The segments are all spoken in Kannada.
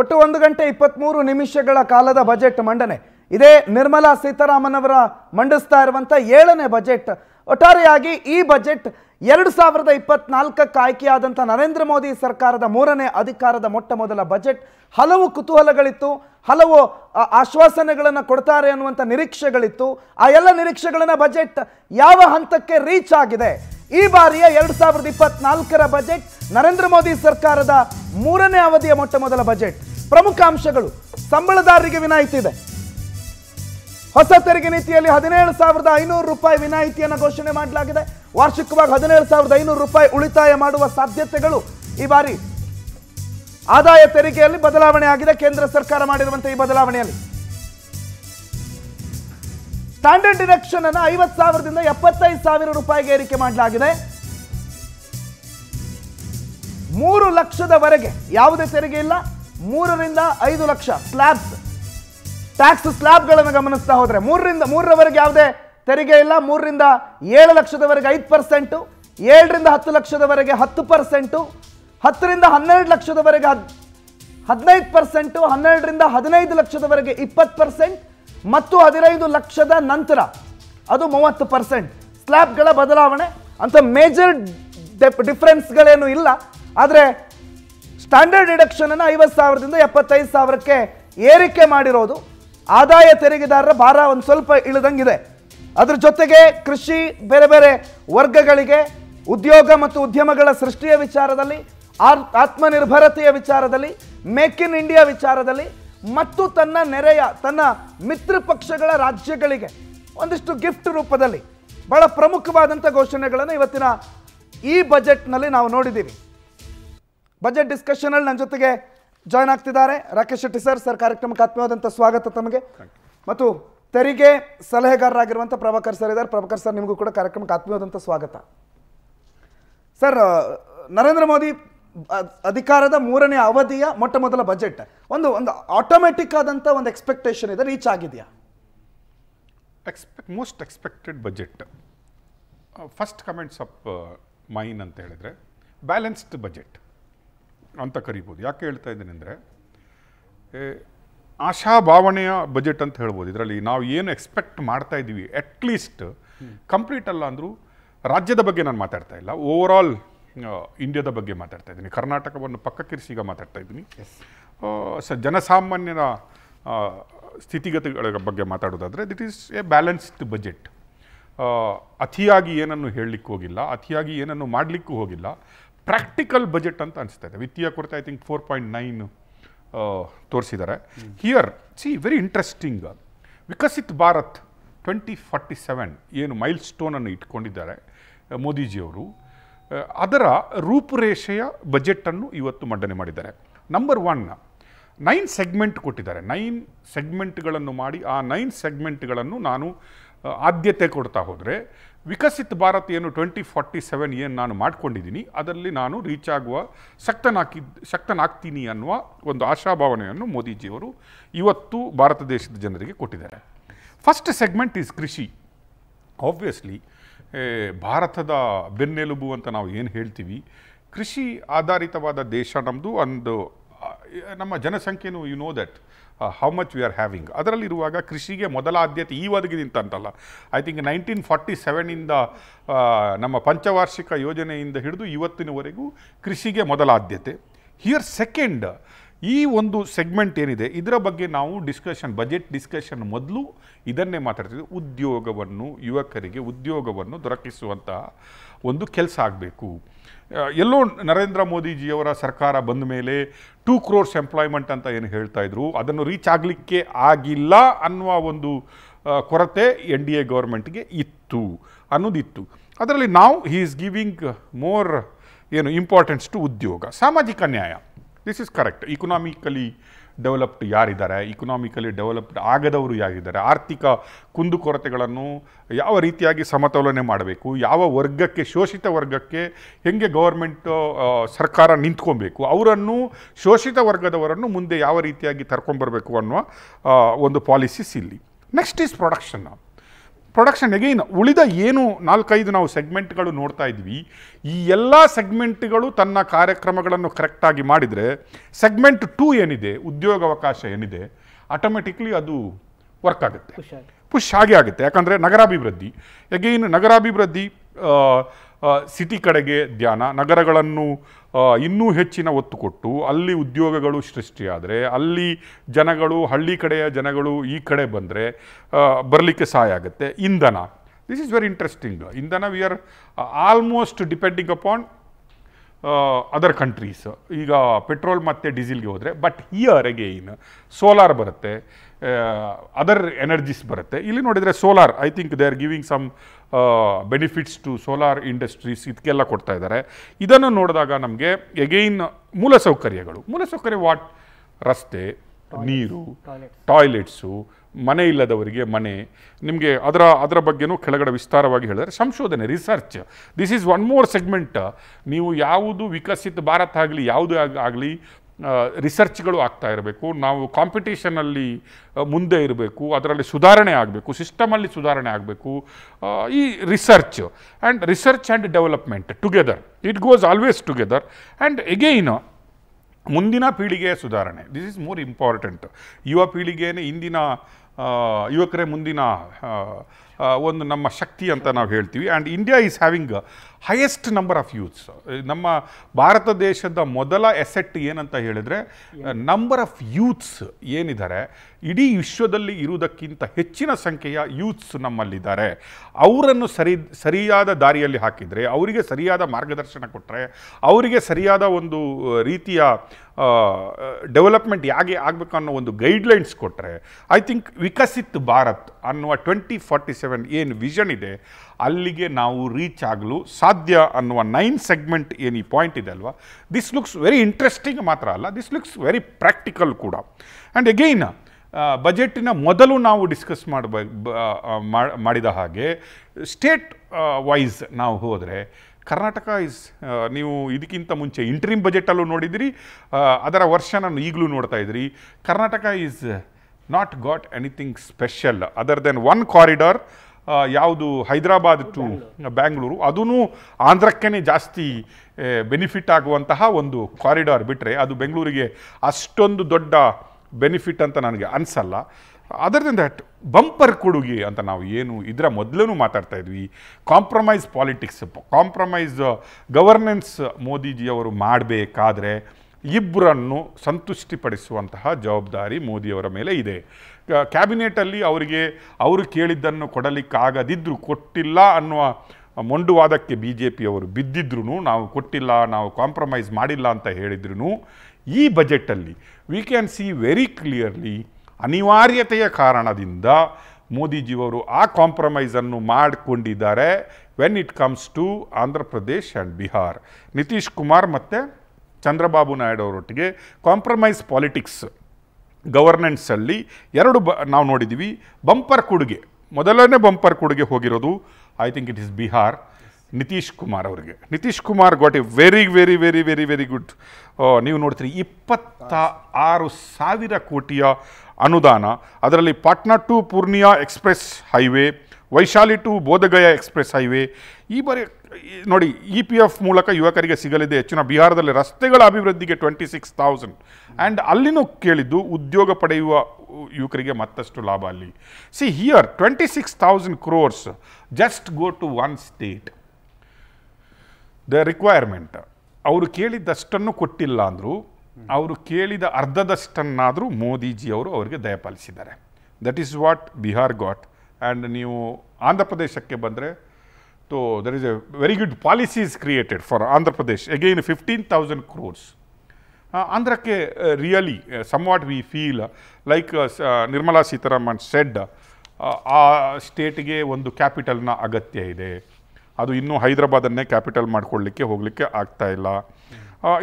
ಒಟ್ಟು ಒಂದು ಗಂಟೆ ಇಪ್ಪತ್ತ್ಮೂರು ನಿಮಿಷಗಳ ಕಾಲದ ಬಜೆಟ್ ಮಂಡನೆ ಇದೇ ನಿರ್ಮಲಾ ಸೀತಾರಾಮನ್ ಅವರ ಮಂಡಿಸ್ತಾ ಇರುವಂಥ ಏಳನೇ ಬಜೆಟ್ ಒಟ್ಟಾರೆಯಾಗಿ ಈ ಬಜೆಟ್ ಎರಡು ಸಾವಿರದ ಇಪ್ಪತ್ನಾಲ್ಕಕ್ಕೆ ಆಯ್ಕೆಯಾದಂಥ ನರೇಂದ್ರ ಮೋದಿ ಸರ್ಕಾರದ ಮೂರನೇ ಅಧಿಕಾರದ ಮೊಟ್ಟ ಮೊದಲ ಬಜೆಟ್ ಹಲವು ಕುತೂಹಲಗಳಿತ್ತು ಹಲವು ಆಶ್ವಾಸನೆಗಳನ್ನು ಕೊಡ್ತಾರೆ ಅನ್ನುವಂಥ ನಿರೀಕ್ಷೆಗಳಿತ್ತು ಆ ಎಲ್ಲ ನಿರೀಕ್ಷೆಗಳನ್ನು ಬಜೆಟ್ ಯಾವ ಹಂತಕ್ಕೆ ರೀಚ್ ಆಗಿದೆ ಈ ಬಾರಿಯ ಎರಡು ಸಾವಿರದ ಇಪ್ಪತ್ನಾಲ್ಕರ ಬಜೆಟ್ ನರೇಂದ್ರ ಮೋದಿ ಸರ್ಕಾರದ ಮೂರನೇ ಅವಧಿಯ ಮೊಟ್ಟ ಮೊದಲ ಬಜೆಟ್ ಪ್ರಮುಖ ಅಂಶಗಳು ಸಂಬಳದಾರರಿಗೆ ವಿನಾಯಿತಿ ಇದೆ ಹೊಸ ತೆರಿಗೆ ನೀತಿಯಲ್ಲಿ ಹದಿನೇಳು ಸಾವಿರದ ಐನೂರು ರೂಪಾಯಿ ವಿನಾಯಿತಿಯನ್ನು ಘೋಷಣೆ ಮಾಡಲಾಗಿದೆ ವಾರ್ಷಿಕವಾಗಿ ಹದಿನೇಳು ಸಾವಿರದ ಐನೂರು ರೂಪಾಯಿ ಉಳಿತಾಯ ಮಾಡುವ ಸಾಧ್ಯತೆಗಳು ಈ ಬಾರಿ ಆದಾಯ ತೆರಿಗೆಯಲ್ಲಿ ಬದಲಾವಣೆ ಆಗಿದೆ ಕೇಂದ್ರ ಸರ್ಕಾರ ಮಾಡಿರುವಂತಹ ಈ ಬದಲಾವಣೆಯಲ್ಲಿ ಸ್ಟ್ಯಾಂಡರ್ಡ್ ಡಿಡಕ್ಷನ್ ಅನ್ನು ಐವತ್ತು ಸಾವಿರದಿಂದ ಎಪ್ಪತ್ತೈದು ಸಾವಿರ ರೂಪಾಯಿಗೆ ಏರಿಕೆ ಮಾಡಲಾಗಿದೆ ಮೂರು ಲಕ್ಷದವರೆಗೆ ಯಾವುದೇ ತೆರಿಗೆ ಇಲ್ಲ ಮೂರರಿಂದ ಐದು ಲಕ್ಷ ಸ್ಲ್ಯಾಬ್ಸ್ ಟ್ಯಾಕ್ಸ್ ಸ್ಲ್ಯಾಬ್ಗಳನ್ನು ಗಮನಿಸ್ತಾ ಹೋದರೆ ಮೂರರಿಂದ ಮೂರರವರೆಗೆ ಯಾವುದೇ ತೆರಿಗೆ ಇಲ್ಲ ಮೂರರಿಂದ ಏಳು ಲಕ್ಷದವರೆಗೆ ಐದು ಪರ್ಸೆಂಟು ಏಳರಿಂದ ಹತ್ತು ಲಕ್ಷದವರೆಗೆ ಹತ್ತು ಪರ್ಸೆಂಟು ಹತ್ತರಿಂದ ಹನ್ನೆರಡು ಲಕ್ಷದವರೆಗೆ ಹದ್ ಹದಿನೈದು ಪರ್ಸೆಂಟು ಹನ್ನೆರಡರಿಂದ ಹದಿನೈದು ಲಕ್ಷದವರೆಗೆ ಇಪ್ಪತ್ತು ಪರ್ಸೆಂಟ್ ಮತ್ತು ಹದಿನೈದು ಲಕ್ಷದ ನಂತರ ಅದು ಮೂವತ್ತು ಪರ್ಸೆಂಟ್ ಸ್ಲ್ಯಾಬ್ಗಳ ಬದಲಾವಣೆ ಅಂತ ಮೇಜರ್ ಡೆಪ್ ಡಿಫ್ರೆನ್ಸ್ಗಳೇನು ಇಲ್ಲ ಆದರೆ ಸ್ಟ್ಯಾಂಡರ್ಡ್ ರಿಡಕ್ಷನ್ ಐವತ್ತು ಸಾವಿರದಿಂದ ಎಪ್ಪತ್ತೈದು ಸಾವಿರಕ್ಕೆ ಏರಿಕೆ ಮಾಡಿರೋದು ಆದಾಯ ತೆರಿಗೆದಾರರ ಭಾರ ಒಂದು ಸ್ವಲ್ಪ ಇಳಿದಂಗಿದೆ ಅದರ ಜೊತೆಗೆ ಕೃಷಿ ಬೇರೆ ಬೇರೆ ವರ್ಗಗಳಿಗೆ ಉದ್ಯೋಗ ಮತ್ತು ಉದ್ಯಮಗಳ ಸೃಷ್ಟಿಯ ವಿಚಾರದಲ್ಲಿ ಆತ್ಮನಿರ್ಭರತೆಯ ವಿಚಾರದಲ್ಲಿ ಮೇಕ್ ಇನ್ ಇಂಡಿಯಾ ವಿಚಾರದಲ್ಲಿ ಮತ್ತು ತನ್ನ ನೆರೆಯ ತನ್ನ ಮಿತ್ರ ಪಕ್ಷಗಳ ರಾಜ್ಯಗಳಿಗೆ ಒಂದಿಷ್ಟು ಗಿಫ್ಟ್ ರೂಪದಲ್ಲಿ ಬಹಳ ಪ್ರಮುಖವಾದಂಥ ಘೋಷಣೆಗಳನ್ನು ಇವತ್ತಿನ ಈ ಬಜೆಟ್ನಲ್ಲಿ ನಾವು ನೋಡಿದ್ದೀವಿ ಬಜೆಟ್ ಡಿಸ್ಕಷನಲ್ಲಿ ನನ್ನ ಜೊತೆಗೆ ಜಾಯ್ನ್ ಆಗ್ತಿದ್ದಾರೆ ರಾಕೇಶ್ ಶೆಟ್ಟಿ ಸರ್ ಸರ್ ಕಾರ್ಯಕ್ರಮಕ್ಕೆ ಆತ್ಮೀಯವಾದಂಥ ಸ್ವಾಗತ ತಮಗೆ ಮತ್ತು ತೆರಿಗೆ ಸಲಹೆಗಾರರಾಗಿರುವಂಥ ಪ್ರಭಾಕರ್ ಸರ್ ಇದ್ದಾರೆ ಪ್ರಭಾಕರ್ ಸರ್ ನಿಮಗೂ ಕೂಡ ಕಾರ್ಯಕ್ರಮಕ್ಕೆ ಆತ್ಮೀಯವಾದಂಥ ಸ್ವಾಗತ ಸರ್ ನರೇಂದ್ರ ಮೋದಿ ಅಧಿಕಾರದ ಮೂರನೇ ಅವಧಿಯ ಮೊಟ್ಟ ಮೊದಲ ಬಜೆಟ್ ಒಂದು ಒಂದು ಆಟೋಮೆಟಿಕ್ ಆದಂಥ ಒಂದು ಎಕ್ಸ್ಪೆಕ್ಟೇಷನ್ ಇದೆ ರೀಚ್ ಆಗಿದೆಯಾ expect most expected budget first comments of mine ಅಂತ ಹೇಳಿದರೆ ಬ್ಯಾಲೆನ್ಸ್ಡ್ ಬಜೆಟ್ ಅಂತ ಕರಿಬೋದು ಯಾಕೆ ಹೇಳ್ತಾ ಇದ್ದೀನಿ ಅಂದರೆ ಆಶಾಭಾವನೆಯ ಬಜೆಟ್ ಅಂತ ಹೇಳ್ಬೋದು ಇದರಲ್ಲಿ ನಾವು ಏನು ಎಕ್ಸ್ಪೆಕ್ಟ್ ಮಾಡ್ತಾ ಇದ್ದೀವಿ ಅಟ್ಲೀಸ್ಟ್ ಕಂಪ್ಲೀಟ್ ಅಲ್ಲ ಅಂದರೂ ರಾಜ್ಯದ ಬಗ್ಗೆ ನಾನು ಮಾತಾಡ್ತಾ ಇಲ್ಲ ಆಲ್ ಇಂಡಿಯಾದ ಬಗ್ಗೆ ಮಾತಾಡ್ತಾ ಇದ್ದೀನಿ ಕರ್ನಾಟಕವನ್ನು ಪಕ್ಕಕ್ಕಿರಿಸಿ ಈಗ ಮಾತಾಡ್ತಾ ಇದ್ದೀನಿ ಸ ಜನಸಾಮಾನ್ಯರ ಸ್ಥಿತಿಗತಿಗಳ ಬಗ್ಗೆ ಮಾತಾಡೋದಾದರೆ it is a balanced budget ಅತಿಯಾಗಿ ಏನನ್ನು ಹೇಳಲಿಕ್ಕೆ ಹೋಗಿಲ್ಲ ಅತಿಯಾಗಿ ಏನನ್ನು ಮಾಡಲಿಕ್ಕೂ ಹೋಗಿಲ್ಲ ಪ್ರಾಕ್ಟಿಕಲ್ ಬಜೆಟ್ ಅಂತ ಅನಿಸ್ತಾ ಇದೆ ವಿತ್ತೀಯ ಕೊರತೆ I think four point nine ತೋರಿಸಿದ್ದಾರೆ here see very interesting Viksit Bharat twenty forty seven ಏನು ಮೈಲ್ ಸ್ಟೋನನ್ನು ಇಟ್ಕೊಂಡಿದ್ದಾರೆ ಮೋದಿಜಿಯವರು ಅದರ ರೂಪುರೇಷೆಯ ಬಜೆಟನ್ನು ಇವತ್ತು ಮಂಡನೆ ಮಾಡಿದ್ದಾರೆ ನಂಬರ್ ಒನ್ ನೈನ್ ಸೆಗ್ಮೆಂಟ್ ಕೊಟ್ಟಿದ್ದಾರೆ ನೈನ್ ಸೆಗ್ಮೆಂಟ್ಗಳನ್ನು ಮಾಡಿ ಆ ನೈನ್ ಸೆಗ್ಮೆಂಟ್ಗಳನ್ನು ನಾನು ಆದ್ಯತೆ ಕೊಡ್ತಾ ಹೋದರೆ ವಿಕಸಿತ ಭಾರತ ಏನು ಟ್ವೆಂಟಿ ಫಾರ್ಟಿ ಸೆವೆನ್ ಏನು ನಾನು ಮಾಡ್ಕೊಂಡಿದ್ದೀನಿ ಅದರಲ್ಲಿ ನಾನು ರೀಚ್ ಆಗುವ ಶಕ್ತನಾಗಿದ್ದು ಶಕ್ತನಾಗ್ತೀನಿ ಅನ್ನುವ ಒಂದು ಆಶಾಭಾವನೆಯನ್ನು ಮೋದಿಜಿಯವರು ಇವತ್ತು ಭಾರತ ದೇಶದ ಜನರಿಗೆ ಕೊಟ್ಟಿದ್ದಾರೆ ಫಸ್ಟ್ ಸೆಗ್ಮೆಂಟ್ ಈಸ್ ಕೃಷಿ ಆಬ್ವಿಯಸ್ಲಿ ಭಾರತದ ಬೆನ್ನೆಲುಬು ಅಂತ ನಾವು ಏನು ಹೇಳ್ತೀವಿ ಕೃಷಿ ಆಧಾರಿತವಾದ ದೇಶ ನಮ್ಮದು ಒಂದು ನಮ್ಮ ಜನಸಂಖ್ಯೆನೂ you know that how much we are having ಅದರಲ್ಲಿರುವಾಗ ಕೃಷಿಗೆ ಮೊದಲ ಆದ್ಯತೆ ಈ ಒದಗಿದಿಂತ ಅಂತಲ್ಲ ಐ ಥಿಂಕ್ ನೈನ್ಟೀನ್ ಫಾರ್ಟಿ ಸೆವೆನಿಂದ ನಮ್ಮ ಪಂಚವಾರ್ಷಿಕ ಯೋಜನೆಯಿಂದ ಹಿಡಿದು ಇವತ್ತಿನವರೆಗೂ ಕೃಷಿಗೆ ಮೊದಲ ಆದ್ಯತೆ ಹಿಯರ್ ಸೆಕೆಂಡ್ ಈ ಒಂದು ಸೆಗ್ಮೆಂಟ್ ಏನಿದೆ ಇದರ ಬಗ್ಗೆ ನಾವು ಡಿಸ್ಕಷನ್ ಬಜೆಟ್ ಡಿಸ್ಕಷನ್ ಮೊದಲು ಇದನ್ನೇ ಮಾತಾಡ್ತಿದ್ವಿ ಉದ್ಯೋಗವನ್ನು ಯುವಕರಿಗೆ ಉದ್ಯೋಗವನ್ನು ದೊರಕಿಸುವಂತಹ ಒಂದು ಕೆಲಸ ಆಗಬೇಕು ಎಲ್ಲೋ ನರೇಂದ್ರ ಮೋದಿಜಿಯವರ ಸರ್ಕಾರ ಬಂದ ಮೇಲೆ ಟೂ ಕ್ರೋರ್ಸ್ ಎಂಪ್ಲಾಯ್ಮೆಂಟ್ ಅಂತ ಏನು ಹೇಳ್ತಾ ಇದ್ರು ಅದನ್ನು ರೀಚ್ ಆಗಲಿಕ್ಕೆ ಆಗಿಲ್ಲ ಅನ್ನುವ ಒಂದು ಕೊರತೆ ಎನ್ ಡಿ ಎ ಗೌರ್ಮೆಂಟ್ಗೆ ಇತ್ತು ಅನ್ನೋದಿತ್ತು ಅದರಲ್ಲಿ ನಾವು ಹೀ ಈಸ್ ಗಿವಿಂಗ್ ಮೋರ್ ಏನು ಇಂಪಾರ್ಟೆನ್ಸ್ ಟು ಉದ್ಯೋಗ ಸಾಮಾಜಿಕ ನ್ಯಾಯ this is correct economically developed ಯಾರಿದ್ದಾರೆ ಇಕನಾಮಿಕಲಿ ಡೆವಲಪ್ಡ್ ಆಗದವರು ಯಾರಿದ್ದಾರೆ ಆರ್ಥಿಕ ಕುಂದುಕೊರತೆಗಳನ್ನು ಯಾವ ರೀತಿಯಾಗಿ ಸಮತೋಲನೆ ಮಾಡಬೇಕು ಯಾವ ವರ್ಗಕ್ಕೆ ಶೋಷಿತ ವರ್ಗಕ್ಕೆ ಹೆಂಗೆ ಗೌರ್ಮೆಂಟು ಸರ್ಕಾರ ನಿಂತ್ಕೊಬೇಕು ಅವರನ್ನು ಶೋಷಿತ ವರ್ಗದವರನ್ನು ಮುಂದೆ ಯಾವ ರೀತಿಯಾಗಿ ತರ್ಕೊಂಬರಬೇಕು ಅನ್ನುವ ಒಂದು ಪಾಲಿಸೀಸ್ ಇಲ್ಲಿ next is production production again ಉಳಿದ ಏನು ನಾಲ್ಕೈದು ನಾವು ಸೆಗ್ಮೆಂಟ್ಗಳು ನೋಡ್ತಾ ಇದ್ವಿ ಈ ಎಲ್ಲ ಸೆಗ್ಮೆಂಟ್ಗಳು ತನ್ನ ಕಾರ್ಯಕ್ರಮಗಳನ್ನು ಕರೆಕ್ಟಾಗಿ ಮಾಡಿದರೆ ಸೆಗ್ಮೆಂಟ್ ಟೂ ಏನಿದೆ ಉದ್ಯೋಗಾವಕಾಶ ಏನಿದೆ ಆಟೋಮೆಟಿಕ್ಲಿ ಅದು ವರ್ಕ್ ಆಗುತ್ತೆ ಪುಷ್ ಹಾಗೆ ಆಗುತ್ತೆ ಯಾಕಂದರೆ ನಗರಾಭಿವೃದ್ಧಿ ಅಗೈನ್ ನಗರಾಭಿವೃದ್ಧಿ ಸಿಟಿ ಕಡೆಗೆ ಧ್ಯಾನ ನಗರಗಳನ್ನು ಇನ್ನೂ ಹೆಚ್ಚಿನ ಒತ್ತು ಕೊಟ್ಟು ಅಲ್ಲಿ ಉದ್ಯೋಗಗಳು ಸೃಷ್ಟಿಯಾದರೆ ಅಲ್ಲಿ ಜನಗಳು ಹಳ್ಳಿ ಕಡೆಯ ಜನಗಳು ಈ ಕಡೆ ಬಂದರೆ ಬರಲಿಕ್ಕೆ ಸಹಾಯ ಆಗುತ್ತೆ ಇಂಧನ ದಿಸ್ ಈಸ್ ವೆರಿ ಇಂಟ್ರೆಸ್ಟಿಂಗ್ ಇಂಧನ we are almost depending upon other countries ಈಗ ಪೆಟ್ರೋಲ್ ಮತ್ತು ಡೀಸಿಲ್ಗೆ ಹೋದರೆ ಬಟ್ ಹಿಯರ್ ಅಗೇನ್ ಸೋಲಾರ್ ಬರುತ್ತೆ ಅದರ್ ಎನರ್ಜೀಸ್ ಬರುತ್ತೆ ಇಲ್ಲಿ ನೋಡಿದರೆ solar I think they are giving some benefits to solar industries ಇದಕ್ಕೆಲ್ಲ ಕೊಡ್ತಾ ಇದ್ದಾರೆ ಇದನ್ನು ನೋಡಿದಾಗ ನಮಗೆ ಎಗೈನ್ ಮೂಲಸೌಕರ್ಯಗಳು ಮೂಲಸೌಕರ್ಯ ವಾಟ್ ರಸ್ತೆ ನೀರು ಟಾಯ್ಲೆಟ್ಸು ಮನೆ ಇಲ್ಲದವರಿಗೆ ಮನೆ ನಿಮಗೆ ಅದರ ಅದರ ಬಗ್ಗೆನೂ ಕೆಳಗಡೆ ವಿಸ್ತಾರವಾಗಿ ಹೇಳಿದರೆ ಸಂಶೋಧನೆ research this is one more segment ನೀವು ಯಾವುದು ವಿಕಸಿತ ಭಾರತ ಆಗಲಿ ಯಾವುದೇ ಆಗಲಿ ರಿಸರ್ಚ್ಗಳು ಆಗ್ತಾ ಇರಬೇಕು ನಾವು ಕಾಂಪಿಟೇಷನಲ್ಲಿ ಮುಂದೆ ಇರಬೇಕು ಅದರಲ್ಲಿ ಸುಧಾರಣೆ ಆಗಬೇಕು ಸಿಸ್ಟಮಲ್ಲಿ ಸುಧಾರಣೆ ಆಗಬೇಕು ಈ research and research and development together it goes always together and again ಮುಂದಿನ ಪೀಳಿಗೆಯ ಸುಧಾರಣೆ ದಿಸ್ ಇಸ್ ಮೋರ್ ಇಂಪಾರ್ಟೆಂಟ್ ಯುವ ಪೀಳಿಗೆಯೇ ಇಂದಿನ ಯುವಕರೇ ಮುಂದಿನ ಒಂದು ನಮ್ಮ ಶಕ್ತಿ ಅಂತ ನಾವು ಹೇಳ್ತೀವಿ and India is having highest number of youths ನಮ್ಮ ಭಾರತ ದೇಶದ ಮೊದಲ ಎಸೆಟ್ ಏನಂತ ಹೇಳಿದರೆ ನಂಬರ್ ಆಫ್ ಯೂತ್ಸ್ ಏನಿದ್ದಾರೆ ಇಡೀ ವಿಶ್ವದಲ್ಲಿ ಇರುವುದಕ್ಕಿಂತ ಹೆಚ್ಚಿನ ಸಂಖ್ಯೆಯ ಯೂತ್ಸ್ ನಮ್ಮಲ್ಲಿದ್ದಾರೆ ಅವರನ್ನು ಸರಿ ಸರಿಯಾದ ದಾರಿಯಲ್ಲಿ ಹಾಕಿದರೆ ಅವರಿಗೆ ಸರಿಯಾದ ಮಾರ್ಗದರ್ಶನ ಕೊಟ್ಟರೆ ಅವರಿಗೆ ಸರಿಯಾದ ಒಂದು ರೀತಿಯ ಡೆವಲಪ್ಮೆಂಟ್ ಹೇಗೆ ಆಗಬೇಕು ಅನ್ನೋ ಒಂದು ಗೈಡ್ಲೈನ್ಸ್ ಕೊಟ್ಟರೆ ಐ ಥಿಂಕ್ ವಿಕಸಿತ್ ಭಾರತ್ ಅನ್ನುವ ಟ್ವೆಂಟಿ ಫಾರ್ಟಿ ಸೆವೆನ್ ಏನು ವಿಷನ್ ಇದೆ ಅಲ್ಲಿಗೆ ನಾವು ರೀಚ್ ಆಗಲು ಸಾಧ್ಯ ಅನ್ನುವ ನೈನ್ ಸೆಗ್ಮೆಂಟ್ ಏನು ಈ ಪಾಯಿಂಟ್ ಇದೆ ಅಲ್ವಾ ದಿಸ್ ಲುಕ್ಸ್ ವೆರಿ ಇಂಟ್ರೆಸ್ಟಿಂಗ್ ಮಾತ್ರ ಅಲ್ಲ ದಿಸ್ ಲುಕ್ಸ್ ವೆರಿ ಪ್ರಾಕ್ಟಿಕಲ್ ಕೂಡ ಆ್ಯಂಡ್ ಎಗೈನ್ ಬಜೆಟಿನ ಮೊದಲು ನಾವು ಡಿಸ್ಕಸ್ ಮಾಡಬ ಮಾಡಿದ ಹಾಗೆ ಸ್ಟೇಟ್ ವೈಸ್ ನಾವು ಹೋದರೆ ಕರ್ನಾಟಕ ಇಸ್ ನೀವು ಇದಕ್ಕಿಂತ ಮುಂಚೆ ಇಂಟ್ರೀಮ್ ಬಜೆಟಲ್ಲೂ ನೋಡಿದಿರಿ ಅದರ ವರ್ಷನ ಈಗಲೂ ನೋಡ್ತಾ ಇದ್ರಿ Karnataka is not got anything special other than one corridor ಯಾವುದು ಹೈದರಾಬಾದ್ ಟು ಬ್ಯಾಂಗ್ಳೂರು ಅದೂ ಆಂಧ್ರಕ್ಕೇ ಜಾಸ್ತಿ ಬೆನಿಫಿಟ್ ಆಗುವಂತಹ ಒಂದು ಕಾರಿಡಾರ್ ಬಿಟ್ಟರೆ ಅದು ಬೆಂಗಳೂರಿಗೆ ಅಷ್ಟೊಂದು ದೊಡ್ಡ ಬೆನಿಫಿಟ್ ಅಂತ ನನಗೆ ಅನಿಸಲ್ಲ ಅದರ್ ದೆನ್ ದಟ್ ಬಂಪರ್ ಕೊಡುಗೆ ಅಂತ ನಾವು ಏನು ಇದರ ಮೊದಲೂ ಮಾತಾಡ್ತಾ ಇದ್ವಿ ಕಾಂಪ್ರಮೈಸ್ ಪಾಲಿಟಿಕ್ಸ್ ಕಾಂಪ್ರಮೈಸ್ ಗವರ್ನೆನ್ಸ್ ಮೋದಿಜಿಯವರು ಮಾಡಬೇಕಾದ್ರೆ ಇಬ್ಬರನ್ನು ಸಂತುಷ್ಟಿಪಡಿಸುವಂತಹ ಜವಾಬ್ದಾರಿ ಮೋದಿಯವರ ಮೇಲೆ ಇದೆ ಕ್ಯಾಬಿನೆಟಲ್ಲಿ ಅವರಿಗೆ ಅವರು ಕೇಳಿದ್ದನ್ನು ಕೊಡಲಿಕ್ಕಾಗದಿದ್ದರೂ ಕೊಟ್ಟಿಲ್ಲ ಅನ್ನುವ ಮೊಂಡುವಾದಕ್ಕೆ ಬಿ ಜೆ ಪಿಯವರು ಬಿದ್ದಿದ್ರು ನಾವು ಕೊಟ್ಟಿಲ್ಲ ನಾವು ಕಾಂಪ್ರಮೈಸ್ ಮಾಡಿಲ್ಲ ಅಂತ ಹೇಳಿದ್ರು ಈ ಬಜೆಟಲ್ಲಿ we can see very clearly ಅನಿವಾರ್ಯತೆಯ ಕಾರಣದಿಂದ ಮೋದಿಜಿಯವರು ಆ ಕಾಂಪ್ರಮೈಸನ್ನು ಮಾಡಿಕೊಂಡಿದ್ದಾರೆ when it comes to Andhra Pradesh and Bihar Nitish Kumar ಮತ್ತು ಚಂದ್ರಬಾಬು ನಾಯ್ಡು ಅವರೊಟ್ಟಿಗೆ ಕಾಂಪ್ರಮೈಸ್ ಪಾಲಿಟಿಕ್ಸ್ ಗವರ್ನೆನ್ಸಲ್ಲಿ ಎರಡು ಬ ನಾವು ನೋಡಿದ್ದೀವಿ ಬಂಪರ್ ಕೊಡುಗೆ ಮೊದಲನೇ ಬಂಪರ್ ಕೊಡುಗೆ ಹೋಗಿರೋದು I think it is Bihar Nitish Kumar ಅವರಿಗೆ Nitish Kumar got a very very very very very good ನೀವು ನೋಡ್ತೀರಿ ಇಪ್ಪತ್ತ ಆರು ಸಾವಿರ ಕೋಟಿಯ ಅನುದಾನ ಅದರಲ್ಲಿ Patna to Purnia express highway Vaishali to Bodhgaya express highway ಈ ಬಾರಿ ನೋಡಿ ಇ ಪಿ ಎಫ್ ಮೂಲಕ ಯುವಕರಿಗೆ ಸಿಗಲಿದೆ ಹೆಚ್ಚಿನ ಬಿಹಾರದಲ್ಲಿ ರಸ್ತೆಗಳ ಅಭಿವೃದ್ಧಿಗೆ ಟ್ವೆಂಟಿ ಸಿಕ್ಸ್ ತೌಸಂಡ್ ಆ್ಯಂಡ್ ಅಲ್ಲಿನೂ ಕೇಳಿದ್ದು ಉದ್ಯೋಗ ಪಡೆಯುವ ಯುವಕರಿಗೆ ಮತ್ತಷ್ಟು ಲಾಭ ಅಲ್ಲಿ see here twenty six thousand crores just go to one state the requirement ಅವರು ಕೇಳಿದ್ದಷ್ಟನ್ನು ಕೊಟ್ಟಿಲ್ಲ ಅಂದರು ಅವರು ಕೇಳಿದ ಅರ್ಧದಷ್ಟನ್ನಾದರೂ ಮೋದಿಜಿಯವರು ಅವರಿಗೆ ದಯಪಾಲಿಸಿದ್ದಾರೆ that is what Bihar got and ನೀವು ಆಂಧ್ರ ಪ್ರದೇಶಕ್ಕೆ ಬಂದರೆ though there is a very good policies created for Andhra Pradesh again fifteen thousand crores ಆಂಧ್ರಕ್ಕೆ really some what we feel like Nirmala Sitharaman said ಆ ಸ್ಟೇಟ್ಗೆ ಒಂದು ಕ್ಯಾಪಿಟಲ್ನ ಅಗತ್ಯ ಇದೆ ಅದು ಇನ್ನೂ ಹೈದರಾಬಾದನ್ನೇ ಕ್ಯಾಪಿಟಲ್ ಮಾಡಿಕೊಳ್ಳಲಿಕ್ಕೆ ಹೋಗಲಿಕ್ಕೆ ಆಗ್ತಾ ಇಲ್ಲ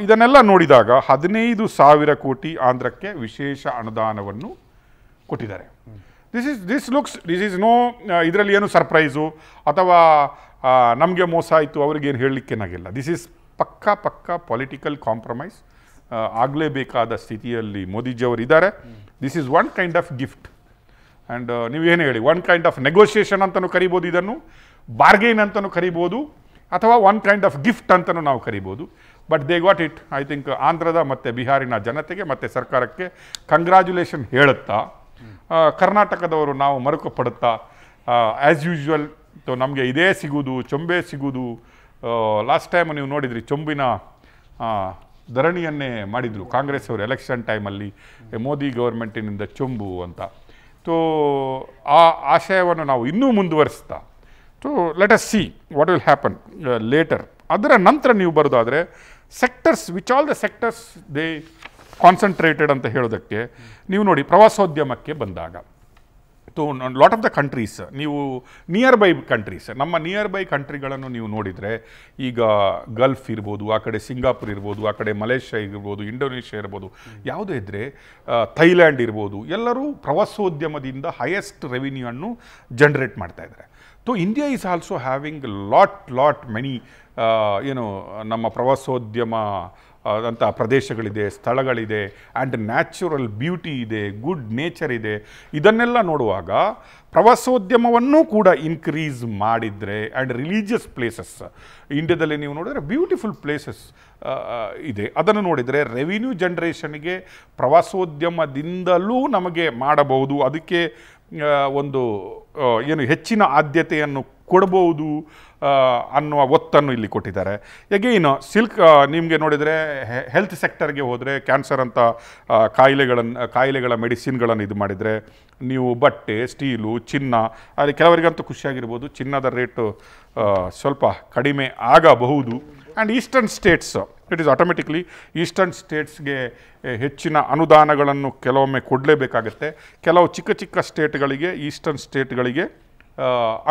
ಇದನ್ನೆಲ್ಲ ನೋಡಿದಾಗ ಹದಿನೈದು ಸಾವಿರ ಕೋಟಿ ಆಂಧ್ರಕ್ಕೆ ವಿಶೇಷ ಅನುದಾನವನ್ನು ಕೊಟ್ಟಿದ್ದಾರೆ this is this looks this is no ಇದರಲ್ಲಿ ಏನು ಸರ್ಪ್ರೈಸು ಅಥವಾ ನಮಗೆ ಮೋಸ ಆಯಿತು ಅವ್ರಿಗೇನು ಹೇಳಲಿಕ್ಕೇನಾಗಿಲ್ಲ ದಿಸ್ ಈಸ್ ಪಕ್ಕ ಪಕ್ಕ ಪೊಲಿಟಿಕಲ್ ಕಾಂಪ್ರಮೈಸ್ ಆಗಲೇಬೇಕಾದ ಸ್ಥಿತಿಯಲ್ಲಿ ಮೋದಿಜಿಯವರು ಇದ್ದಾರೆ this is one kind of gift and ನೀವೇನು ಹೇಳಿ ಒನ್ ಕೈಂಡ್ ಆಫ್ ನೆಗೋಷಿಯೇಷನ್ ಅಂತಲೂ ಕರಿಬೋದು ಇದನ್ನು ಬಾರ್ಗೇನ್ ಅಂತಲೂ ಕರಿಬೋದು ಅಥವಾ ಒನ್ ಕೈಂಡ್ ಆಫ್ ಗಿಫ್ಟ್ ಅಂತಲೂ ನಾವು ಕರಿಬೋದು but they got it I think ಆಂಧ್ರದ ಮತ್ತು ಬಿಹಾರಿನ ಜನತೆಗೆ ಮತ್ತು ಸರ್ಕಾರಕ್ಕೆ ಕಂಗ್ರ್ಯಾಚುಲೇಷನ್ ಹೇಳುತ್ತಾ ಕರ್ನಾಟಕದವರು ನಾವು ಮರುಕಪಡುತ್ತಾ ಪಡುತ್ತಾ ಆ್ಯಸ್ ಯೂಶ್ವಲ್ ನಮಗೆ ಇದೇ ಸಿಗುವುದು ಚೊಂಬೆ ಸಿಗುವುದು ಲಾಸ್ಟ್ ಟೈಮ್ ನೀವು ನೋಡಿದ್ರಿ ಚೊಂಬಿನ ಧರಣಿಯನ್ನೇ ಮಾಡಿದರು ಕಾಂಗ್ರೆಸ್ ಅವರು ಎಲೆಕ್ಷನ್ ಟೈಮಲ್ಲಿ ಮೋದಿ ಗೌರ್ಮೆಂಟಿನಿಂದ ಚೊಂಬು ಅಂತ ತೋ ಆ ಆಶಯವನ್ನು ನಾವು ಇನ್ನೂ ಮುಂದುವರಿಸ್ತಾ so let us see what will happen later ಅದರ ನಂತರ ನೀವು ಬರೋದಾದರೆ sectors which all the sectors they concentrated ಅಂತ ಹೇಳೋದಕ್ಕೆ ನೀವು ನೋಡಿ ಪ್ರವಾಸೋದ್ಯಮಕ್ಕೆ ಬಂದಾಗ to lot of the countries ನೀವು ನಿಯರ್ ಬೈ ಕಂಟ್ರೀಸ್ ನಮ್ಮ ನಿಯರ್ ಬೈ ಕಂಟ್ರಿಗಳನ್ನು ನೀವು ನೋಡಿದರೆ ಈಗ ಗಲ್ಫ್ ಇರ್ಬೋದು ಆ ಕಡೆ ಸಿಂಗಾಪುರ್ ಇರ್ಬೋದು ಆ ಕಡೆ ಮಲೇಷ್ಯಾ ಇರ್ಬೋದು ಇಂಡೋನೇಷ್ಯಾ ಇರ್ಬೋದು ಯಾವುದೇ ಇದ್ದರೆ ಥೈಲ್ಯಾಂಡ್ ಇರ್ಬೋದು ಎಲ್ಲರೂ ಪ್ರವಾಸೋದ್ಯಮದಿಂದ ಹೈಯೆಸ್ಟ್ ಅನ್ನು ಜನ್ರೇಟ್ ಮಾಡ್ತಾ ಇದ್ದಾರೆ so India is also having lot lot many ಏನು ನಮ್ಮ ಪ್ರವಾಸೋದ್ಯಮ ಅಂಥ ಪ್ರದೇಶಗಳಿದೆ ಸ್ಥಳಗಳಿದೆ ಆ್ಯಂಡ್ ನ್ಯಾಚುರಲ್ ಬ್ಯೂಟಿ ಇದೆ ಗುಡ್ ನೇಚರ್ ಇದೆ ಇದನ್ನೆಲ್ಲ ನೋಡುವಾಗ ಪ್ರವಾಸೋದ್ಯಮವನ್ನು ಕೂಡ ಇನ್ಕ್ರೀಸ್ ಮಾಡಿದರೆ ಆ್ಯಂಡ್ ರಿಲೀಜಿಯಸ್ ಪ್ಲೇಸಸ್ ಇಂಡ್ಯಾದಲ್ಲಿ ನೀವು ನೋಡಿದರೆ ಬ್ಯೂಟಿಫುಲ್ ಪ್ಲೇಸಸ್ ಇದೆ ಅದನ್ನು ನೋಡಿದರೆ ರೆವಿನ್ಯೂ ಜನ್ರೇಷನ್ಗೆ ಪ್ರವಾಸೋದ್ಯಮದಿಂದಲೂ ನಮಗೆ ಮಾಡಬಹುದು ಅದಕ್ಕೆ ಒಂದು ಏನು ಹೆಚ್ಚಿನ ಆದ್ಯತೆಯನ್ನು ಕೊಡಬಹುದು ಅನ್ನುವ ಒತ್ತನ್ನು ಇಲ್ಲಿ ಕೊಟ್ಟಿದ್ದಾರೆ ಎಗೇನು ಸಿಲ್ಕ್ ನಿಮಗೆ ನೋಡಿದರೆ ಹೆಲ್ತ್ ಸೆಕ್ಟರ್ಗೆ ಹೋದರೆ ಕ್ಯಾನ್ಸರ್ ಅಂತ ಕಾಯಿಲೆಗಳನ್ನು ಕಾಯಿಲೆಗಳ ಮೆಡಿಸಿನ್ಗಳನ್ನು ಇದು ಮಾಡಿದರೆ ನೀವು ಬಟ್ಟೆ ಸ್ಟೀಲು ಚಿನ್ನ ಅಲ್ಲಿ ಕೆಲವರಿಗಂತೂ ಖುಷಿಯಾಗಿರ್ಬೋದು ಚಿನ್ನದ ರೇಟು ಸ್ವಲ್ಪ ಕಡಿಮೆ ಆಗಬಹುದು and eastern states it is automatically eastern ಸ್ಟೇಟ್ಸ್ಗೆ ಹೆಚ್ಚಿನ ಅನುದಾನಗಳನ್ನು ಕೆಲವೊಮ್ಮೆ ಕೊಡಲೇಬೇಕಾಗತ್ತೆ ಕೆಲವು ಚಿಕ್ಕ ಚಿಕ್ಕ ಸ್ಟೇಟ್ಗಳಿಗೆ ಈಸ್ಟರ್ನ್ ಸ್ಟೇಟ್ಗಳಿಗೆ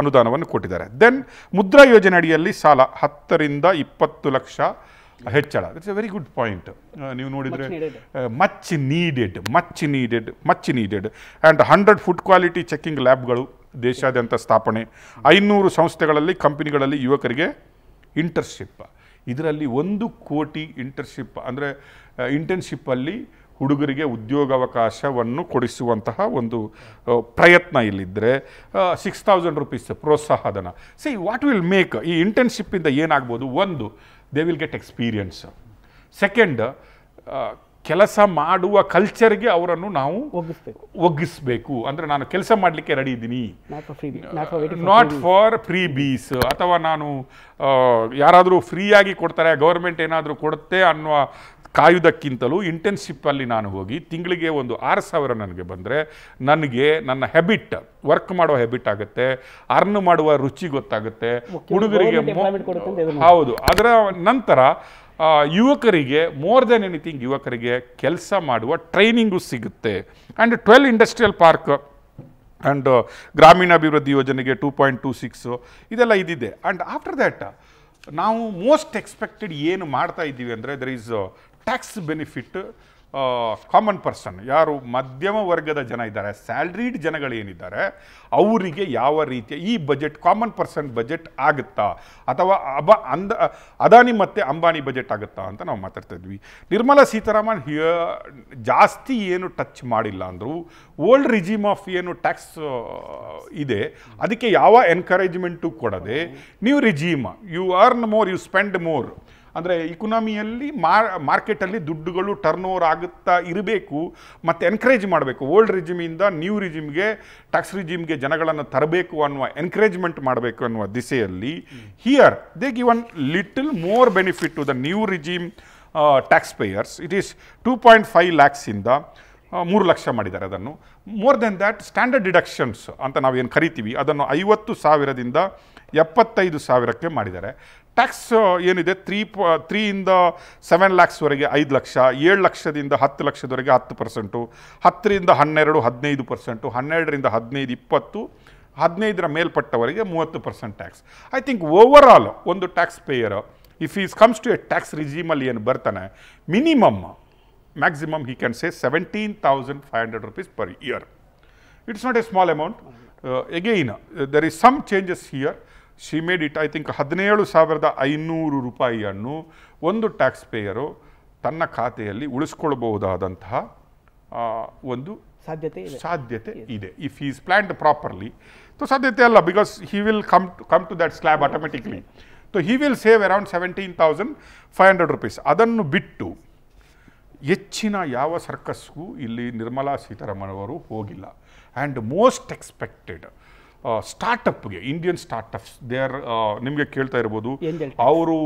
ಅನುದಾನವನ್ನು ಕೊಟ್ಟಿದ್ದಾರೆ ದೆನ್ ಮುದ್ರಾ ಯೋಜನೆ ಅಡಿಯಲ್ಲಿ ಸಾಲ ಹತ್ತರಿಂದ ಇಪ್ಪತ್ತು ಲಕ್ಷ ಹೆಚ್ಚಳ it's a very good point ನೀವು ನೋಡಿದರೆ much needed much needed much needed and hundred food quality checking ಲ್ಯಾಬ್ಗಳು ದೇಶಾದ್ಯಂತ ಸ್ಥಾಪನೆ ಐನೂರು ಸಂಸ್ಥೆಗಳಲ್ಲಿ ಕಂಪನಿಗಳಲ್ಲಿ ಯುವಕರಿಗೆ ಇಂಟರ್ನ್ಶಿಪ್ ಇದರಲ್ಲಿ ಒಂದು ಕೋಟಿ ಇಂಟರ್ನ್ಶಿಪ್ ಅಂದರೆ ಇಂಟರ್ನ್ಶಿಪ್ಪಲ್ಲಿ ಹುಡುಗರಿಗೆ ಉದ್ಯೋಗಾವಕಾಶವನ್ನು ಕೊಡಿಸುವಂತಹ ಒಂದು ಪ್ರಯತ್ನ ಇಲ್ಲಿದ್ದರೆ ಸಿಕ್ಸ್ ತೌಸಂಡ್ ರುಪೀಸ್ ಪ್ರೋತ್ಸಾಹಧನ ಸಿ ವಾಟ್ ವಿಲ್ ಮೇಕ್ ಈ ಇಂಟರ್ನ್ಶಿಪ್ಪಿಂದ ಏನಾಗ್ಬೋದು ಒಂದು they will get experience second ಕೆಲಸ ಮಾಡುವ ಕಲ್ಚರ್ಗೆ ಅವರನ್ನು ನಾವು ಒಗ್ಗಿಸಬೇಕು ಅಂದರೆ ನಾನು ಕೆಲಸ ಮಾಡಲಿಕ್ಕೆ ರೆಡಿ ಇದ್ದೀನಿ ನಾಟ್ ಫಾರ್ ಫ್ರೀ ಬೀಸ್ ಅಥವಾ ನಾನು ಯಾರಾದರೂ ಫ್ರೀಯಾಗಿ ಕೊಡ್ತಾರೆ ಗೌರ್ಮೆಂಟ್ ಏನಾದರೂ ಕೊಡುತ್ತೆ ಅನ್ನುವ ಕಾಯುವುದಕ್ಕಿಂತಲೂ ಇಂಟರ್ನ್ಶಿಪ್ಪಲ್ಲಿ ನಾನು ಹೋಗಿ ತಿಂಗಳಿಗೆ ಒಂದು ಆರು ಸಾವಿರ ನನಗೆ ಬಂದರೆ ನನಗೆ ನನ್ನ ಹ್ಯಾಬಿಟ್ ವರ್ಕ್ ಮಾಡುವ ಹ್ಯಾಬಿಟ್ ಆಗುತ್ತೆ ಅರ್ನ್ ಮಾಡುವ ರುಚಿ ಗೊತ್ತಾಗುತ್ತೆ ಹುಡುಗರಿಗೆ ಹೌದು ಅದರ ನಂತರ ಯುವಕರಿಗೆ ಮೋರ್ ದೆನ್ ಎನಿಥಿಂಗ್ ಯುವಕರಿಗೆ ಕೆಲಸ ಮಾಡುವ ಟ್ರೈನಿಂಗು ಸಿಗುತ್ತೆ and twelve industrial park and ಗ್ರಾಮೀಣಾಭಿವೃದ್ಧಿ ಯೋಜನೆಗೆ ಟೂ ಪಾಯಿಂಟ್ ಟೂ ಸಿಕ್ಸು ಇದೆಲ್ಲ ಇದಿದೆ ಆ್ಯಂಡ್ ಆಫ್ಟರ್ ದ್ಯಾಟ್ ನಾವು ಮೋಸ್ಟ್ ಎಕ್ಸ್ಪೆಕ್ಟೆಡ್ ಏನು ಮಾಡ್ತಾ ಇದ್ದೀವಿ ಅಂದರೆ there is tax benefit common person ಯಾರು ಮಧ್ಯಮ ವರ್ಗದ ಜನ ಇದ್ದಾರೆ ಸ್ಯಾಲ್ರಿಡ್ ಜನಗಳೇನಿದ್ದಾರೆ ಅವರಿಗೆ ಯಾವ ರೀತಿಯ ಈ ಬಜೆಟ್ ಕಾಮನ್ ಪರ್ಸನ್ ಬಜೆಟ್ ಆಗುತ್ತಾ ಅಥವಾ ಅಬ ಅಂದ ಅದಾನಿ ಮತ್ತು ಅಂಬಾನಿ ಬಜೆಟ್ ಆಗುತ್ತಾ ಅಂತ ನಾವು ಮಾತಾಡ್ತಾ ಇದ್ವಿ ನಿರ್ಮಲಾ ಸೀತಾರಾಮನ್ ಜಾಸ್ತಿ ಏನು ಟಚ್ ಮಾಡಿಲ್ಲ ಅಂದರೂ ಓಲ್ಡ್ ರಿಜಿಮ್ ಆಫ್ ಏನು ಟ್ಯಾಕ್ಸ್ ಇದೆ ಅದಕ್ಕೆ ಯಾವ ಎನ್ಕರೇಜ್ಮೆಂಟು ಕೊಡದೆ ನೀವು regime you earn more you spend more ಅಂದರೆ ಇಕೊನಮಿಯಲ್ಲಿ ಮಾರ್ ಮಾರ್ಕೆಟಲ್ಲಿ ದುಡ್ಡುಗಳು ಟರ್ನ್ ಓವರ್ ಆಗುತ್ತಾ ಇರಬೇಕು ಮತ್ತು ಎನ್ಕರೇಜ್ ಮಾಡಬೇಕು ಓಲ್ಡ್ ರಿಜಿಮಿಂದ ನ್ಯೂ ರಿಜಿಮ್ಗೆ ಟ್ಯಾಕ್ಸ್ ರಿಜಿಮ್ಗೆ ಜನಗಳನ್ನು ತರಬೇಕು ಅನ್ನುವ ಎನ್ಕರೇಜ್ಮೆಂಟ್ ಮಾಡಬೇಕು ಅನ್ನುವ ದಿಸೆಯಲ್ಲಿ here they given little more benefit to the new regime tax payers it is two point five ಲ್ಯಾಕ್ಸಿಂದ ಮೂರು ಲಕ್ಷ ಮಾಡಿದ್ದಾರೆ ಅದನ್ನು more than that standard deductions ಅಂತ ನಾವೇನು ಕರಿತೀವಿ ಅದನ್ನು ಐವತ್ತು ಸಾವಿರದಿಂದ ಎಪ್ಪತ್ತೈದು ಸಾವಿರಕ್ಕೆ ಮಾಡಿದ್ದಾರೆ ಟ್ಯಾಕ್ಸ್ ಏನಿದೆ ತ್ರೀ ಪ ತ್ರೀಯಿಂದ ಸೆವೆನ್ ಲ್ಯಾಕ್ಸ್ವರೆಗೆ ಐದು ಲಕ್ಷ ಏಳು ಲಕ್ಷದಿಂದ ಹತ್ತು ಲಕ್ಷದವರೆಗೆ ಹತ್ತು ಪರ್ಸೆಂಟು ಹತ್ತರಿಂದ ಹನ್ನೆರಡು ಹದಿನೈದು ಪರ್ಸೆಂಟು ಹನ್ನೆರಡರಿಂದ ಹದಿನೈದು ಇಪ್ಪತ್ತು ಹದಿನೈದರ ಮೇಲ್ಪಟ್ಟವರೆಗೆ ಮೂವತ್ತು percent tax I think over all ಒಂದು tax payer if is comes to a tax ರಿಜೀಮಲ್ಲಿ ಏನು ಬರ್ತಾನೆ minimum maximum he can say seventeen thousand five hundred rupees per year it's not a small amount again there is some changes here she made it I think ಹದಿನೇಳು ಸಾವಿರದ ಐನೂರು ರೂಪಾಯಿಯನ್ನು ಒಂದು ಟ್ಯಾಕ್ಸ್ ಪೇಯರು ತನ್ನ ಖಾತೆಯಲ್ಲಿ ಉಳಿಸ್ಕೊಳ್ಬಹುದಾದಂತಹ ಒಂದು ಸಾಧ್ಯತೆ ಸಾಧ್ಯತೆ ಇದೆ if is planned properly so ಸಾಧ್ಯತೆ ಅಲ್ಲ because he will come to come to that slab automatically so he will save around seventeen thousand five hundred rupees ಅದನ್ನು ಬಿಟ್ಟು ಹೆಚ್ಚಿನ ಯಾವ ಸರ್ಕಸ್ಗೂ ಇಲ್ಲಿ ನಿರ್ಮಲಾ ಸೀತಾರಾಮನ್ ಅವರು ಹೋಗಿಲ್ಲ ಆ್ಯಂಡ್ ಮೋಸ್ಟ್ ಎಕ್ಸ್ಪೆಕ್ಟೆಡ್ ಸ್ಟಾರ್ಟಪ್ಗೆ ಇಂಡಿಯನ್ ಸ್ಟಾರ್ಟಪ್ಸ್ ದೇ ಆರ್ ನಿಮಗೆ ಕೇಳ್ತಾ ಇರ್ಬೋದು ಅವರು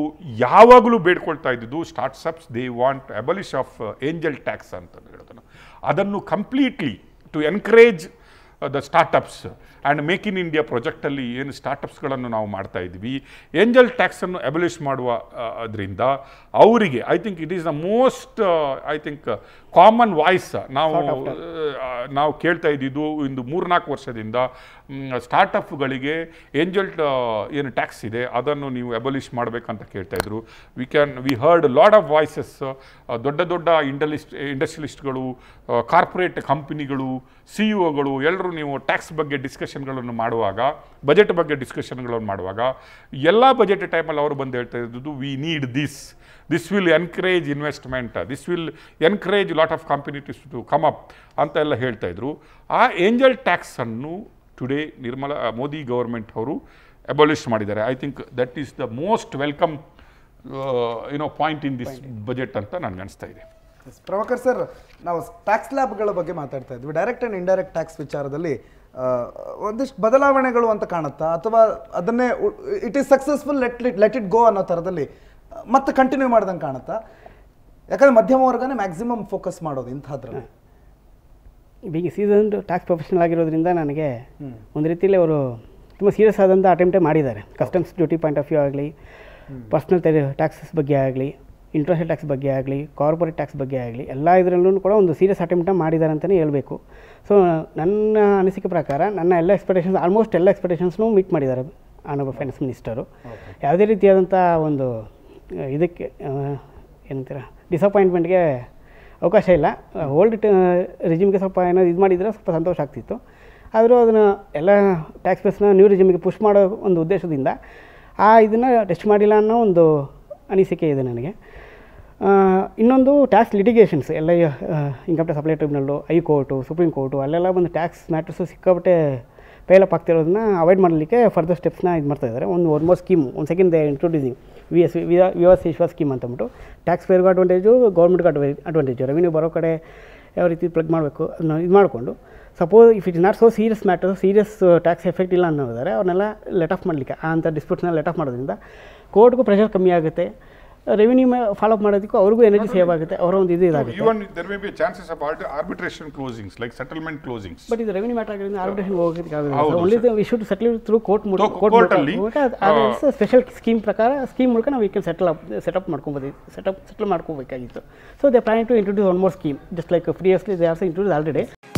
ಯಾವಾಗಲೂ ಬೇಡ್ಕೊಳ್ತಾ ಇದ್ದಿದ್ದು startups they want abolish of angel tax ಅಂತ ಹೇಳೋದನ್ನು ಅದನ್ನು completely to encourage the startups and make in India ಪ್ರಾಜೆಕ್ಟಲ್ಲಿ ಏನು ಸ್ಟಾರ್ಟಪ್ಸ್ಗಳನ್ನು ನಾವು ಮಾಡ್ತಾ ಇದ್ವಿ ಏಂಜಲ್ ಟ್ಯಾಕ್ಸನ್ನು ಅಬಲಿಷ್ ಮಾಡುವ ಅದರಿಂದ ಅವರಿಗೆ I think it is the most I think common voice ನಾವು ನಾವು ಕೇಳ್ತಾ ಇದ್ದಿದ್ದು ಇಂದು ಮೂರ್ನಾಲ್ಕು ವರ್ಷದಿಂದ ಸ್ಟಾರ್ಟಪ್ಗಳಿಗೆ ಏಂಜಲ್ ಏನು ಟ್ಯಾಕ್ಸ್ ಇದೆ ಅದನ್ನು ನೀವು ಎಬಲಿಷ್ ಮಾಡಬೇಕಂತ ಕೇಳ್ತಾಯಿದ್ರು we can we heard lot of voices ದೊಡ್ಡ ದೊಡ್ಡ ಇಂಡಲಿಸ್ಟ್ ಇಂಡಸ್ಟ್ರಿಯಲಿಸ್ಟ್ಗಳು ಕಾರ್ಪೊರೇಟ್ ಕಂಪನಿಗಳು ಸಿ ಇ ಒಗಳು ಎಲ್ಲರೂ ನೀವು ಟ್ಯಾಕ್ಸ್ ಬಗ್ಗೆ ಡಿಸ್ಕಷನ್ಗಳನ್ನು ಮಾಡುವಾಗ ಬಜೆಟ್ ಬಗ್ಗೆ ಡಿಸ್ಕಷನ್ಗಳನ್ನು ಮಾಡುವಾಗ ಎಲ್ಲ ಬಜೆಟ್ ಟೈಮಲ್ಲಿ ಅವರು ಬಂದು ಹೇಳ್ತಾ ಇದ್ದಿದ್ದು we need this this will encourage investment this will encourage lot of companies to come up ಅಂತ ಎಲ್ಲ ಹೇಳ್ತಾ ಇದ್ರು ಆ ಏಂಜಲ್ ಟ್ಯಾಕ್ಸನ್ನು ಟುಡೇ ನಿರ್ಮಲಾ ಮೋದಿ ಗೌರ್ಮೆಂಟ್ ಅವರು ಅಬಾಲಿಷ್ ಮಾಡಿದ್ದಾರೆ I think that is the most welcome you know point in this budget ಅಂತ ನನಗೆ ಅನಿಸ್ತಾ ಇದೆ ಪ್ರಭಾಕರ್ ಸರ್ ನಾವು ಟ್ಯಾಕ್ಸ್ ಲ್ಯಾಬ್ಗಳ ಬಗ್ಗೆ ಮಾತಾಡ್ತಾ ಇದ್ವಿ ಡೈರೆಕ್ಟ್ ಆ್ಯಂಡ್ ಇಂಡೈರೆಕ್ಟ್ ಟ್ಯಾಕ್ಸ್ ವಿಚಾರದಲ್ಲಿ ಒಂದಿಷ್ಟು ಬದಲಾವಣೆಗಳು ಅಂತ ಕಾಣುತ್ತಾ ಅಥವಾ ಅದನ್ನೇ it is successful let let it go ಅನ್ನೋ ಥರದಲ್ಲಿ ಮತ್ತೆ ಕಂಟಿನ್ಯೂ ಮಾಡ್ದಂಗೆ ಕಾಣುತ್ತಾ ಯಾಕಂದ್ರೆ ಮಧ್ಯಮ ವರ್ಗನೇ ಮ್ಯಾಕ್ಸಿಮಮ್ ಫೋಕಸ್ ಮಾಡೋದು ಇಂಥದ್ರಲ್ಲಿ ಈಗ ಸೀಸನ್ ಟ್ಯಾಕ್ಸ್ ಪ್ರೊಫೆಷನಲ್ ಆಗಿರೋದ್ರಿಂದ ನನಗೆ ಒಂದು ರೀತಿಯಲ್ಲಿ ಅವರು ತುಂಬ ಸೀರಿಯಸ್ ಆದಂಥ ಅಟೆಂಪ್ಟೇ ಮಾಡಿದ್ದಾರೆ customs duty point of view ಆಗಲಿ ಪರ್ಸ್ನಲ್ ತೆರಿ ಟ್ಯಾಕ್ಸಸ್ ಬಗ್ಗೆ ಆಗಲಿ ಇಂಟ್ರೆಸ್ಟ್ ಟ್ಯಾಕ್ಸ್ ಬಗ್ಗೆ ಆಗಲಿ ಕಾರ್ಪೊರೇಟ್ ಟ್ಯಾಕ್ಸ್ ಬಗ್ಗೆ ಆಗಲಿ ಎಲ್ಲ ಇದರಲ್ಲೂ ಕೂಡ ಒಂದು ಸೀರಿಯಸ್ ಅಟೆಂಪ್ಟ ಮಾಡಿದ್ದಾರೆ ಅಂತಲೇ ಹೇಳಬೇಕು ಸೊ ನನ್ನ ಅನಿಸಿಕೆ ಪ್ರಕಾರ ನನ್ನ ಎಲ್ಲ ಎಕ್ಸ್ಪೆಕ್ಟೇಷನ್ಸ್ ಆಲ್ಮೋಸ್ಟ್ ಎಲ್ಲ ಎಕ್ಸ್ಪೆಕ್ಟೇಷನ್ಸ್ನೂ ಮೀಟ್ ಮಾಡಿದ್ದಾರೆ ಆನಬ ಫೈನಾನ್ಸ್ ಮಿನಿಸ್ಟರು ಯಾವುದೇ ರೀತಿಯಾದಂಥ ಒಂದು ಇದಕ್ಕೆ ಏನಂತೀರ ಡಿಸಪಾಯಿಂಟ್ಮೆಂಟ್ಗೆ ಅವಕಾಶ ಇಲ್ಲ ಓಲ್ಡ್ ಟ ರಿಜಿಮ್ಗೆ ಸ್ವಲ್ಪ ಏನೋ ಇದು ಮಾಡಿದರೆ ಸ್ವಲ್ಪ ಸಂತೋಷ ಆಗ್ತಿತ್ತು ಆದರೂ ಅದನ್ನು ಎಲ್ಲ ಟ್ಯಾಕ್ಸ್ ಪೇಸ್ನ ನ್ಯೂ ರಿಜಿಮ್ಗೆ ಪುಷ್ ಮಾಡೋ ಒಂದು ಉದ್ದೇಶದಿಂದ ಆ ಇದನ್ನು ಟೆಸ್ಟ್ ಮಾಡಿಲ್ಲ ಅನ್ನೋ ಒಂದು ಅನಿಸಿಕೆ ಇದೆ ನನಗೆ ಇನ್ನೊಂದು ಟ್ಯಾಕ್ಸ್ ಲಿಟಿಗೇಷನ್ಸ್ ಎಲ್ಲ income tax supply tribunal high court supreme court ಅಲ್ಲೆಲ್ಲ ಒಂದು ಟ್ಯಾಕ್ಸ್ ಮ್ಯಾಟ್ರಸ್ಸು ಸಿಕ್ಕಾಪಟ್ಟೆ ಪೇಲಪ್ ಆಗ್ತಿರೋದನ್ನ ಅವಾಯ್ಡ್ ಮಾಡಲಿಕ್ಕೆ ಫರ್ದರ್ ಸ್ಟೆಪ್ಸ್ನ ಇದು ಮಾಡ್ತಾ ಇದ್ದಾರೆ ಒಂದು ಒನ್ ಮೋರ್ ಸ್ಕೀಮ್ ಒಂದು second they introducing V S scheme ಅಂತ ಅಂದ್ಬಿಟ್ಟು ಟ್ಯಾಕ್ಸ್ ಪೇರ್ಗೂ ಅಡ್ವಾಂಟೇಜು ಗೌರ್ಮೆಂಟ್ಗೂ ಅಡ್ವೇ ಅಡ್ವಾಂಟೇಜು ರೆವಿನ್ಯೂ ಬರೋ ಕಡೆ ಯಾವ ರೀತಿ ಪ್ಲಗ್ ಮಾಡಬೇಕು ಅನ್ನೋ ಇದು ಮಾಡಿಕೊಂಡು suppose if it's not so serious matter serious tax effect ಇಲ್ಲ ಅನ್ನೋದಾದರೆ ಅವ್ರನ್ನೆಲ್ಲ ಲೆಟ್ ಆಫ್ ಮಾಡಲಿಕ್ಕೆ ಆ ಅಂಥ ಡಿಸ್ಪ್ಯೂಟ್ಸ್ನ ಲೆಟ್ ಆಫ್ ಮಾಡೋದ್ರಿಂದ ಕೋರ್ಟ್ಗೂ ಪ್ರೆಷರ್ ಕಮ್ಮಿ ಆಗುತ್ತೆ ರೆವಿನ್ಯೂ ಫಾಲೋ ಅಪ್ ಮಾಡೋದಕ್ಕೂ ಅವ್ರಿಗೂ ಎನರ್ಜಿ ಸೇವ್ ಆಗುತ್ತೆ ಅವರ ಒಂದು ಇದು ಇದಾಗುತ್ತೆ ಇವನ್ ದೇರ್ ಮೇ ಬಟ್ ಇದು ರೆವಿನ್ಯೂ ಮ್ಯಾಟರ್ ಆಗಿರೋದ್ರಿಂದ ಆರ್ಬಿಟ್ರೇಷನ್ ಹೋಗೋದಕ್ಕೆ ಆಗೋದಿಲ್ಲ only we should settle through court ಮೂಲಕ ಕೋರ್ಟ್ ಸ್ಪೆಷಲ್ ಸ್ಕೀಮ್ ಪ್ರಕಾರ ಸ್ಕೀಮ್ ಮೂಲಕ ನಾವು ವಿ ಸೆಟಲ್ ಅಪ್ ಸೆಟಪ್ ಮಾಡ್ಕೊಬೋದು ಸೆಟಪ್ ಸೆಟಲ್ ಮಾಡ್ಕೋಬೇಕಾಗಿತ್ತು so they plan to introduce one more scheme just like free ಅಸ್ಲಿ ದೇ ಆರ್ ಇಂಟ್ರೊಡ್ಯೂಸ್ ಆಲ್ರೆಡಿ